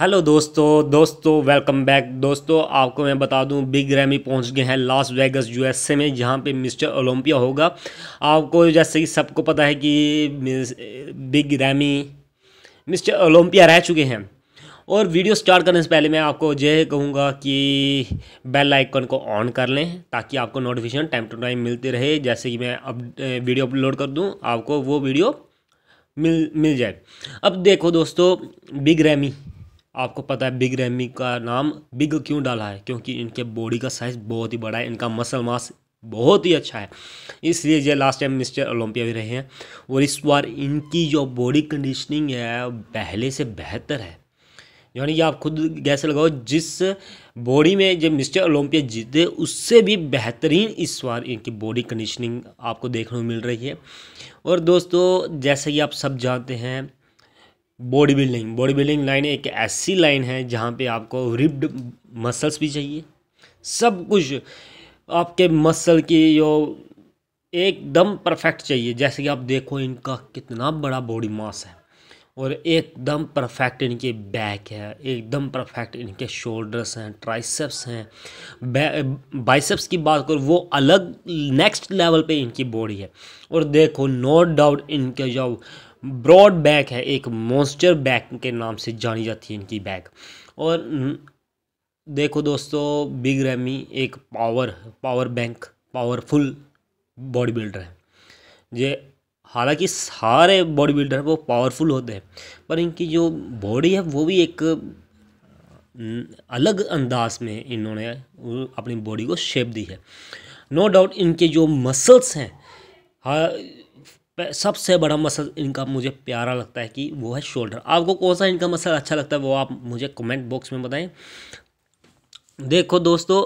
hello दोस्तों दोस्तों welcome back दोस्तों आपको मैं बता दूं बिग रैमी पहुंच गए हैं लास वेगस यूएसए में जहां पे मिस्टर ओलंपिया होगा आपको जैसे कि सबको पता है कि बिग रैमी मिस्टर ओलंपिया रह चुके हैं और वीडियो स्टार्ट करने से पहले मैं आपको यह कहूँगा कि बेल आइकन को ऑन कर लें ताकि आपको नोटिफिकेशन टाइम टू टाइम मिलते रहे जैसे कि मैं अब वीडियो अपलोड कर दूँ आपको वो वीडियो मिल मिल जाए अब देखो दोस्तों बिग रैमी आपको पता है बिग रैमी का नाम बिग क्यों डाला है क्योंकि इनके बॉडी का साइज़ बहुत ही बड़ा है इनका मसल मास बहुत ही अच्छा है इसलिए ये लास्ट टाइम मिस्टर ओलंपिया भी रहे हैं और इस बार इनकी जो बॉडी कंडीशनिंग है पहले से बेहतर है यानी कि आप खुद गैस लगाओ जिस बॉडी में जब मिस्टर ओलंपिया जीते उससे भी बेहतरीन इस बार इनकी बॉडी कंडीशनिंग आपको देखने को मिल रही है और दोस्तों जैसे कि आप सब जानते हैं body building body building line एक ऐसी लाइन है जहाँ पे आपको रिब्ड मसल्स भी चाहिए सब कुछ आपके मसल की जो एकदम परफेक्ट चाहिए जैसे कि आप देखो इनका कितना बड़ा बॉडी मास है और एकदम परफेक्ट इनके बैक है एकदम परफेक्ट इनके शोल्डर्स हैं ट्राइसेप्स हैं बाइसेप्स की बात करो वो अलग नेक्स्ट लेवल पे इनकी बॉडी है और देखो नो डाउट इनके जो ब्रॉड बैक है एक मॉन्स्टर बैक के नाम से जानी जाती है इनकी बैक और देखो दोस्तों बिग रैमी एक power power bank powerful body builder है ये हालांकि सारे बॉडी बिल्डर वो पावरफुल होते हैं पर इनकी जो बॉडी है वो भी एक अलग अंदाज में इन्होंने अपनी बॉडी को शेप दी है नो डाउट इनके जो मसल्स हैं हाँ, सबसे बड़ा मसल इनका मुझे प्यारा लगता है कि वो है शोल्डर आपको कौन सा इनका मसल अच्छा लगता है वो आप मुझे कमेंट बॉक्स में बताएं देखो दोस्तों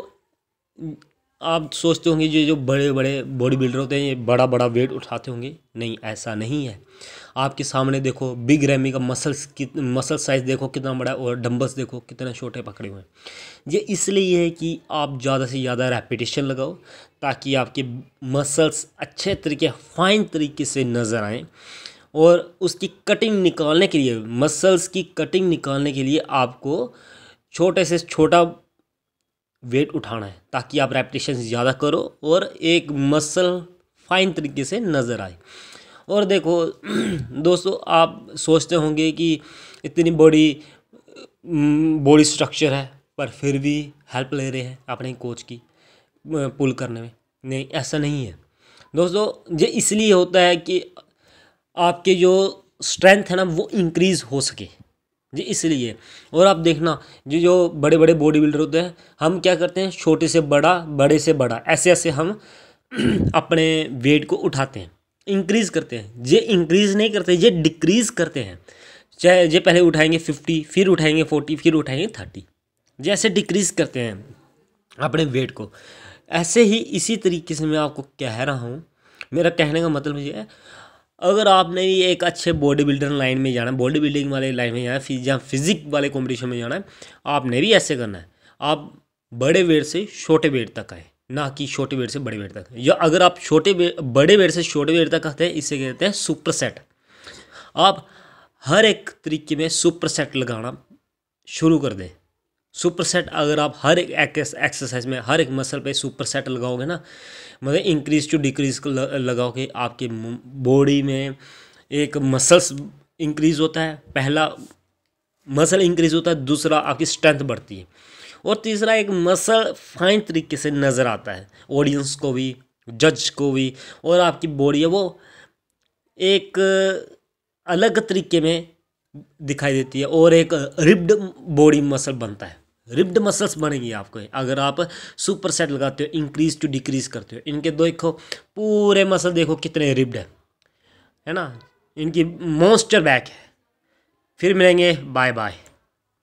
आप सोचते होंगे ये जो बड़े बड़े बॉडी बिल्डर होते हैं ये बड़ा बड़ा वेट उठाते होंगे नहीं ऐसा नहीं है आपके सामने देखो बिग रैमी का मसल्स मसल साइज़ देखो कितना बड़ा और डम्बल्स देखो कितने छोटे पकड़े हुए हैं ये इसलिए है कि आप ज़्यादा से ज़्यादा रेपिटेशन लगाओ ताकि आपके मसल्स अच्छे तरीके फाइन तरीके से नज़र आएँ और उसकी कटिंग निकालने के लिए मसल्स की कटिंग निकालने के लिए आपको छोटे से छोटा वेट उठाना है ताकि आप रेपटेशन ज़्यादा करो और एक मसल फाइन तरीके से नज़र आए और देखो दोस्तों आप सोचते होंगे कि इतनी बड़ी बॉडी स्ट्रक्चर है पर फिर भी हेल्प ले रहे हैं अपने कोच की पुल करने में नहीं ऐसा नहीं है दोस्तों ये इसलिए होता है कि आपके जो स्ट्रेंथ है ना वो इंक्रीज़ हो सके जी इसलिए और आप देखना जो जो बड़े बड़े बॉडी बिल्डर होते हैं हम क्या करते हैं छोटे से बड़ा बड़े से बड़ा ऐसे ऐसे हम अपने वेट को उठाते हैं इंक्रीज़ करते हैं ये इंक्रीज़ नहीं करते ये डिक्रीज़ करते हैं चाहे ये पहले उठाएंगे फिफ्टी फिर उठाएंगे फोर्टी फिर उठाएंगे थर्टी जैसे डिक्रीज़ करते हैं अपने वेट को ऐसे ही इसी तरीके से मैं आपको कह रहा हूँ मेरा कहने का मतलब ये है अगर आपने एक अच्छे बॉडी बिल्डर लाइन में जाना है बॉडी बिल्डिंग वाले लाइन में जाना है या फिजिक वाले कॉम्पिटिशन में जाना है आपने भी ऐसे करना है आप बड़े वेट से छोटे वेट तक आए ना कि छोटे वेट से बड़े वेट तक या अगर आप छोटे बड़े वेट से छोटे वेट तक आते हैं इसे कहते हैं सुपर सेट आप हर एक तरीके में सुपर सेट लगाना शुरू कर दें सुपर सेट अगर आप हर एक एक्सरसाइज में हर एक मसल पे सुपर सेट लगाओगे ना मतलब इंक्रीज टू डिक्रीज लगाओगे आपके बॉडी में एक मसल्स इंक्रीज होता है पहला मसल इंक्रीज होता है दूसरा आपकी स्ट्रेंथ बढ़ती है और तीसरा एक मसल फाइन तरीके से नज़र आता है ऑडियंस को भी जज को भी और आपकी बॉडी है वो एक अलग तरीके में दिखाई देती है और एक रिब्ड बॉडी मसल बनता है रिब्ड मसल्स बनेंगी आपको अगर आप सुपर सेट लगाते हो इंक्रीज टू डिक्रीज करते हो इनके देखो पूरे मसल देखो कितने रिब्ड है है ना इनकी मोस्टर बैक है फिर मिलेंगे बाय बाय